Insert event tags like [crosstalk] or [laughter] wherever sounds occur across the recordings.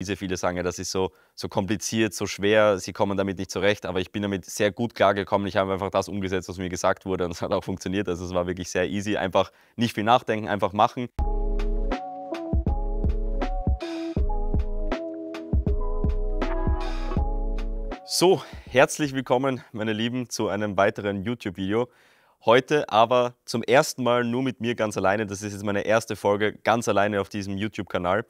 Diese viele sagen ja, das ist so, so kompliziert, so schwer, sie kommen damit nicht zurecht, aber ich bin damit sehr gut klargekommen. Ich habe einfach das umgesetzt, was mir gesagt wurde und [laughs] es hat auch funktioniert. Also es war wirklich sehr easy, einfach nicht viel nachdenken, einfach machen. So, herzlich willkommen, meine Lieben, zu einem weiteren YouTube-Video. Heute aber zum ersten Mal nur mit mir ganz alleine. Das ist jetzt meine erste Folge ganz alleine auf diesem YouTube-Kanal.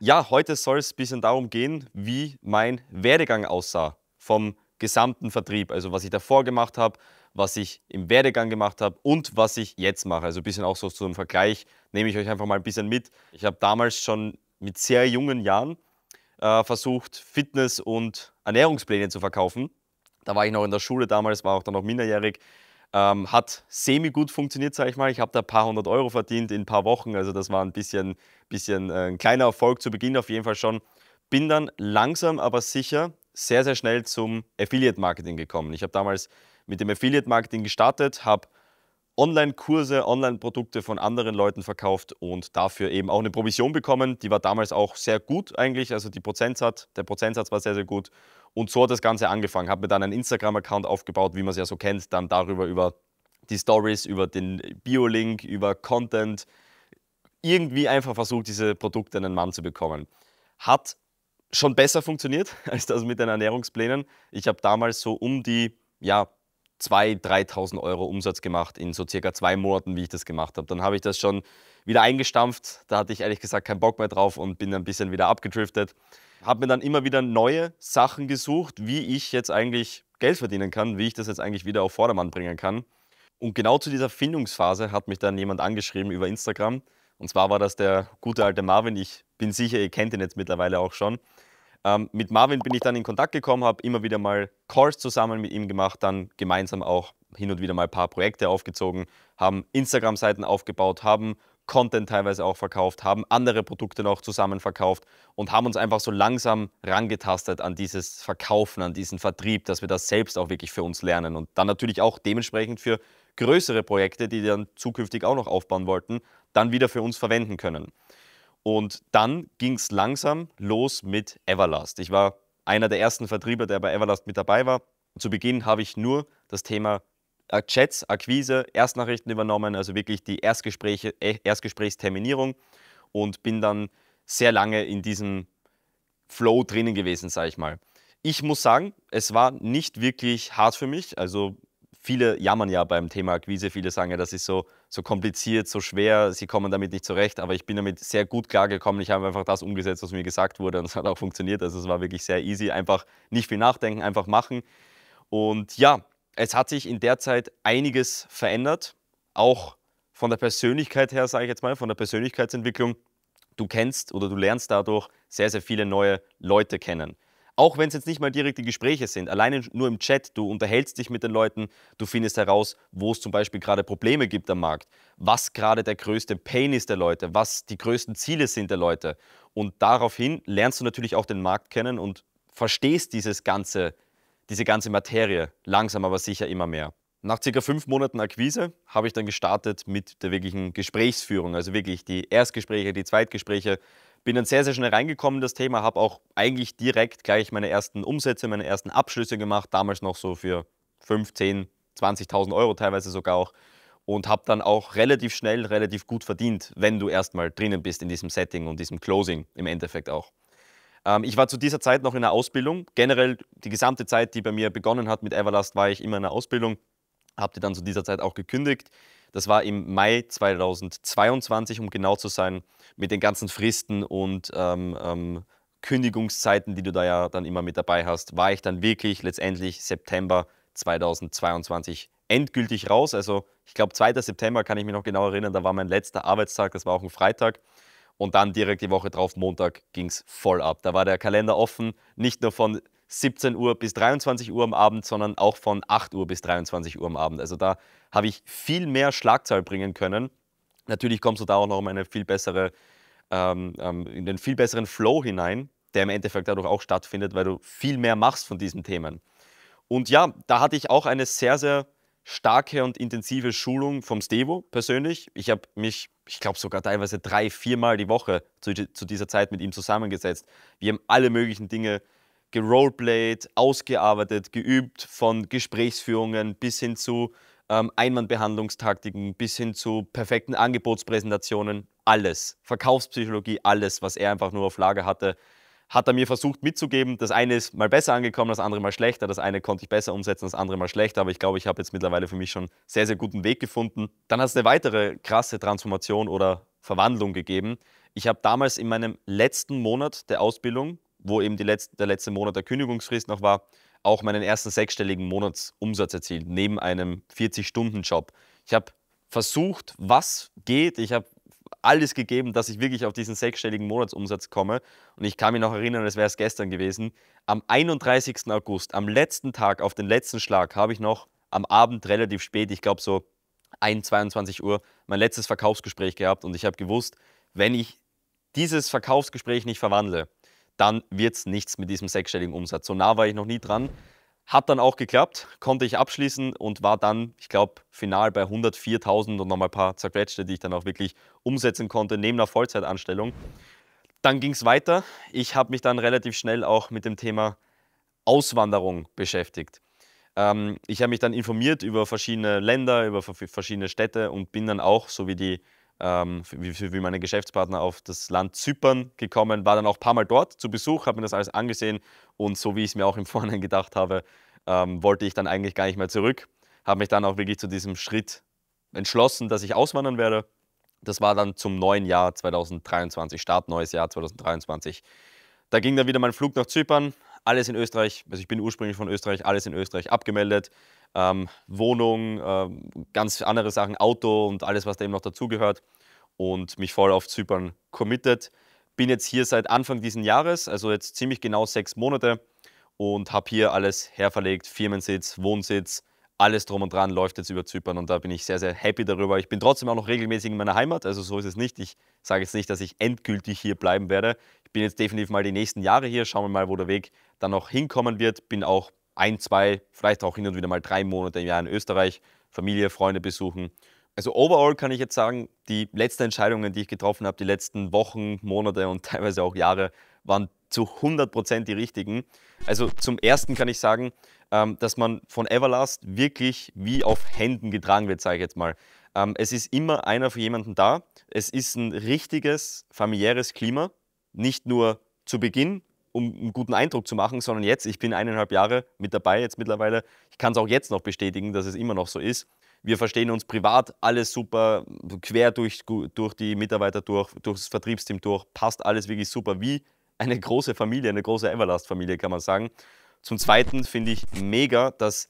Ja, heute soll es ein bisschen darum gehen, wie mein Werdegang aussah vom gesamten Vertrieb. Also was ich davor gemacht habe, was ich im Werdegang gemacht habe und was ich jetzt mache. Also ein bisschen auch so zum Vergleich nehme ich euch einfach mal ein bisschen mit. Ich habe damals schon mit sehr jungen Jahren äh, versucht, Fitness- und Ernährungspläne zu verkaufen. Da war ich noch in der Schule damals, war auch dann noch minderjährig ähm, hat semi gut funktioniert, sage ich mal. Ich habe da ein paar hundert Euro verdient in ein paar Wochen. Also das war ein bisschen, bisschen äh, ein kleiner Erfolg zu Beginn auf jeden Fall schon. Bin dann langsam, aber sicher sehr, sehr schnell zum Affiliate-Marketing gekommen. Ich habe damals mit dem Affiliate-Marketing gestartet, habe Online-Kurse, Online-Produkte von anderen Leuten verkauft und dafür eben auch eine Provision bekommen. Die war damals auch sehr gut eigentlich, also die Prozentsatz, der Prozentsatz war sehr, sehr gut. Und so hat das Ganze angefangen. Habe mir dann einen Instagram-Account aufgebaut, wie man es ja so kennt, dann darüber über die Stories, über den Bio-Link, über Content. Irgendwie einfach versucht, diese Produkte an den Mann zu bekommen. Hat schon besser funktioniert [laughs] als das mit den Ernährungsplänen. Ich habe damals so um die ja, 2.000, 3.000 Euro Umsatz gemacht in so circa zwei Monaten, wie ich das gemacht habe. Dann habe ich das schon wieder eingestampft. Da hatte ich ehrlich gesagt keinen Bock mehr drauf und bin ein bisschen wieder abgedriftet. Habe mir dann immer wieder neue Sachen gesucht, wie ich jetzt eigentlich Geld verdienen kann, wie ich das jetzt eigentlich wieder auf Vordermann bringen kann. Und genau zu dieser Findungsphase hat mich dann jemand angeschrieben über Instagram. Und zwar war das der gute alte Marvin. Ich bin sicher, ihr kennt ihn jetzt mittlerweile auch schon. Ähm, mit Marvin bin ich dann in Kontakt gekommen, habe immer wieder mal Calls zusammen mit ihm gemacht, dann gemeinsam auch hin und wieder mal ein paar Projekte aufgezogen, haben Instagram-Seiten aufgebaut, haben Content teilweise auch verkauft, haben andere Produkte noch zusammen verkauft und haben uns einfach so langsam rangetastet an dieses Verkaufen, an diesen Vertrieb, dass wir das selbst auch wirklich für uns lernen und dann natürlich auch dementsprechend für größere Projekte, die wir dann zukünftig auch noch aufbauen wollten, dann wieder für uns verwenden können. Und dann ging es langsam los mit Everlast. Ich war einer der ersten Vertriebler, der bei Everlast mit dabei war. Zu Beginn habe ich nur das Thema äh, Chats, Akquise, Erstnachrichten übernommen, also wirklich die Erstgespräche, äh, Erstgesprächsterminierung und bin dann sehr lange in diesem Flow drinnen gewesen, sage ich mal. Ich muss sagen, es war nicht wirklich hart für mich. Also viele jammern ja beim Thema Akquise, viele sagen ja, das ist so so kompliziert, so schwer, sie kommen damit nicht zurecht, aber ich bin damit sehr gut klargekommen. Ich habe einfach das umgesetzt, was mir gesagt wurde und es hat auch funktioniert. Also es war wirklich sehr easy, einfach nicht viel nachdenken, einfach machen. Und ja, es hat sich in der Zeit einiges verändert, auch von der Persönlichkeit her, sage ich jetzt mal, von der Persönlichkeitsentwicklung. Du kennst oder du lernst dadurch sehr, sehr viele neue Leute kennen. Auch wenn es jetzt nicht mal direkte Gespräche sind, alleine nur im Chat, du unterhältst dich mit den Leuten, du findest heraus, wo es zum Beispiel gerade Probleme gibt am Markt, was gerade der größte Pain ist der Leute, was die größten Ziele sind der Leute. Und daraufhin lernst du natürlich auch den Markt kennen und verstehst dieses ganze, diese ganze Materie langsam aber sicher immer mehr. Nach circa fünf Monaten Akquise habe ich dann gestartet mit der wirklichen Gesprächsführung, also wirklich die Erstgespräche, die Zweitgespräche, bin dann sehr, sehr schnell reingekommen, das Thema, habe auch eigentlich direkt gleich meine ersten Umsätze, meine ersten Abschlüsse gemacht, damals noch so für 5, 20.000 Euro teilweise sogar auch und habe dann auch relativ schnell, relativ gut verdient, wenn du erstmal drinnen bist in diesem Setting und diesem Closing im Endeffekt auch. Ähm, ich war zu dieser Zeit noch in der Ausbildung. Generell die gesamte Zeit, die bei mir begonnen hat mit Everlast, war ich immer in der Ausbildung. Habe die dann zu dieser Zeit auch gekündigt. Das war im Mai 2022, um genau zu sein, mit den ganzen Fristen und ähm, ähm, Kündigungszeiten, die du da ja dann immer mit dabei hast, war ich dann wirklich letztendlich September 2022 endgültig raus. Also ich glaube, 2. September kann ich mich noch genau erinnern, da war mein letzter Arbeitstag, das war auch ein Freitag. Und dann direkt die Woche drauf, Montag, ging es voll ab. Da war der Kalender offen, nicht nur von 17 Uhr bis 23 Uhr am Abend, sondern auch von 8 Uhr bis 23 Uhr am Abend. Also da habe ich viel mehr Schlagzahl bringen können. Natürlich kommst du da auch noch in eine viel bessere, ähm, ähm, in den viel besseren Flow hinein, der im Endeffekt dadurch auch stattfindet, weil du viel mehr machst von diesen Themen. Und ja, da hatte ich auch eine sehr, sehr starke und intensive Schulung vom Stevo persönlich. Ich habe mich, ich glaube sogar teilweise drei, viermal die Woche zu, zu, dieser Zeit mit ihm zusammengesetzt. Wir haben alle möglichen Dinge äh, geroleplayed, ausgearbeitet, geübt, von Gesprächsführungen bis hin zu ähm, Einwandbehandlungstaktiken, bis hin zu perfekten Angebotspräsentationen, alles. Verkaufspsychologie, alles, was er einfach nur auf Lager hatte, hat er mir versucht mitzugeben. Das eine ist mal besser angekommen, das andere mal schlechter. Das eine konnte ich besser umsetzen, das andere mal schlechter. Aber ich glaube, ich habe jetzt mittlerweile für mich schon sehr, sehr guten Weg gefunden. Dann hat es eine weitere krasse Transformation oder Verwandlung gegeben. Ich habe damals in meinem letzten Monat der Ausbildung wo eben letzten, der letzte Monat der Kündigungsfrist noch war, auch meinen ersten sechsstelligen Monatsumsatz erzielt, neben einem 40-Stunden-Job. Ich habe versucht, was geht. Ich habe alles gegeben, dass ich wirklich auf diesen sechsstelligen Monatsumsatz komme. Und ich kann mich noch erinnern, es wäre es gestern gewesen. Am 31. August, am letzten Tag, auf den letzten Schlag, habe ich noch am Abend relativ spät, ich glaube so 1, 22 Uhr, mein letztes Verkaufsgespräch gehabt. Und ich habe gewusst, wenn ich dieses Verkaufsgespräch nicht verwandle, dann wird es nichts mit diesem sechsstelligen Umsatz. So nah war ich noch nie dran. Hat dann auch geklappt, konnte ich abschließen und war dann, ich glaube, final bei 104.000 und nochmal ein paar zerquetschte, die ich dann auch wirklich umsetzen konnte, neben einer Vollzeitanstellung. Dann ging es weiter. Ich habe mich dann relativ schnell auch mit dem Thema Auswanderung beschäftigt. Ähm, ich habe mich dann informiert über verschiedene Länder, über verschiedene Städte und bin dann auch, so wie die ähm, wie, wie meine Geschäftspartner auf das Land Zypern gekommen, war dann auch ein paar Mal dort zu Besuch, habe mir das alles angesehen und so wie ich es mir auch im [laughs] Vorhinein gedacht habe, ähm, wollte ich dann eigentlich gar nicht mehr zurück. Habe mich dann auch wirklich zu diesem Schritt entschlossen, dass ich auswandern werde. Das war dann zum neuen Jahr 2023, Start neues Jahr 2023. Da ging dann wieder mein Flug nach Zypern, alles in Österreich, also ich bin ursprünglich von Österreich, alles in Österreich abgemeldet. Ähm, Wohnung, ähm, ganz andere Sachen, Auto und alles, was da eben noch dazugehört. Und mich voll auf Zypern committed. Bin jetzt hier seit Anfang dieses Jahres, also jetzt ziemlich genau sechs Monate und habe hier alles herverlegt: Firmensitz, Wohnsitz, alles drum und dran läuft jetzt über Zypern und da bin ich sehr, sehr happy darüber. Ich bin trotzdem auch noch regelmäßig in meiner Heimat, also so ist es nicht. Ich sage jetzt nicht, dass ich endgültig hier bleiben werde. Ich bin jetzt definitiv mal die nächsten Jahre hier, schauen wir mal, wo der Weg dann noch hinkommen wird. Bin auch ein, zwei, vielleicht auch hin und wieder mal drei Monate im Jahr in Österreich, Familie, Freunde besuchen. Also overall kann ich jetzt sagen, die letzten Entscheidungen, die ich getroffen habe, die letzten Wochen, Monate und teilweise auch Jahre, waren zu 100% die richtigen. Also zum ersten kann ich sagen, ähm, dass man von Everlast wirklich wie auf Händen getragen wird, sage ich jetzt mal. Ähm, es ist immer einer für jemanden da. Es ist ein richtiges familiäres Klima. Nicht nur zu Beginn, um einen guten Eindruck zu machen, sondern jetzt, ich bin eineinhalb Jahre mit dabei jetzt mittlerweile. Ich kann es auch jetzt noch bestätigen, dass es immer noch so ist. Wir verstehen uns privat, alles super, quer durch, durch die Mitarbeiter durch, durch das Vertriebsteam durch, passt alles wirklich super wie eine große Familie, eine große Everlast-Familie, kann man sagen. Zum Zweiten finde ich mega, dass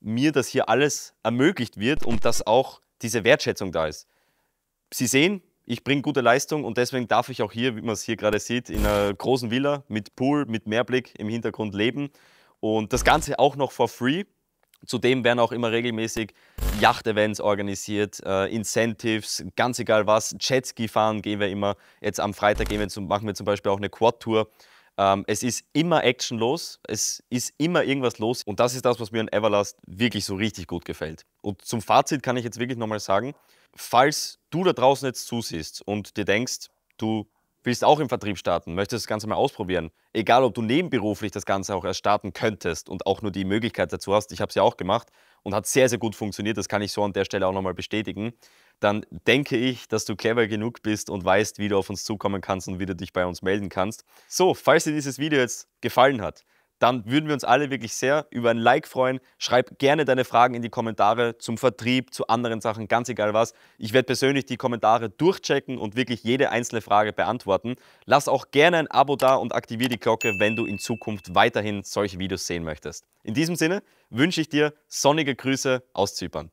mir das hier alles ermöglicht wird und dass auch diese Wertschätzung da ist. Sie sehen, ich bringe gute Leistung und deswegen darf ich auch hier, wie man es hier gerade sieht, in einer großen Villa mit Pool, mit Meerblick im Hintergrund leben. Und das Ganze auch noch for free. Zudem werden auch immer regelmäßig Yacht-Events organisiert, äh, Incentives, ganz egal was. Jetski fahren gehen wir immer. Jetzt am Freitag gehen wir zum, machen wir zum Beispiel auch eine Quad-Tour. Ähm, es ist immer actionlos, es ist immer irgendwas los. Und das ist das, was mir an Everlast wirklich so richtig gut gefällt. Und zum Fazit kann ich jetzt wirklich nochmal sagen, falls du da draußen jetzt zusiehst und dir denkst, du willst auch im Vertrieb starten, möchtest das Ganze mal ausprobieren, egal ob du nebenberuflich das Ganze auch erst starten könntest und auch nur die Möglichkeit dazu hast, ich habe es ja auch gemacht und hat sehr, sehr gut funktioniert, das kann ich so an der Stelle auch nochmal bestätigen, dann denke ich, dass du clever genug bist und weißt, wie du auf uns zukommen kannst und wie du dich bei uns melden kannst. So, falls dir dieses Video jetzt gefallen hat, dann würden wir uns alle wirklich sehr über ein Like freuen. Schreib gerne deine Fragen in die Kommentare zum Vertrieb, zu anderen Sachen, ganz egal was. Ich werde persönlich die Kommentare durchchecken und wirklich jede einzelne Frage beantworten. Lass auch gerne ein Abo da und aktiviere die Glocke, wenn du in Zukunft weiterhin solche Videos sehen möchtest. In diesem Sinne wünsche ich dir sonnige Grüße aus Zypern.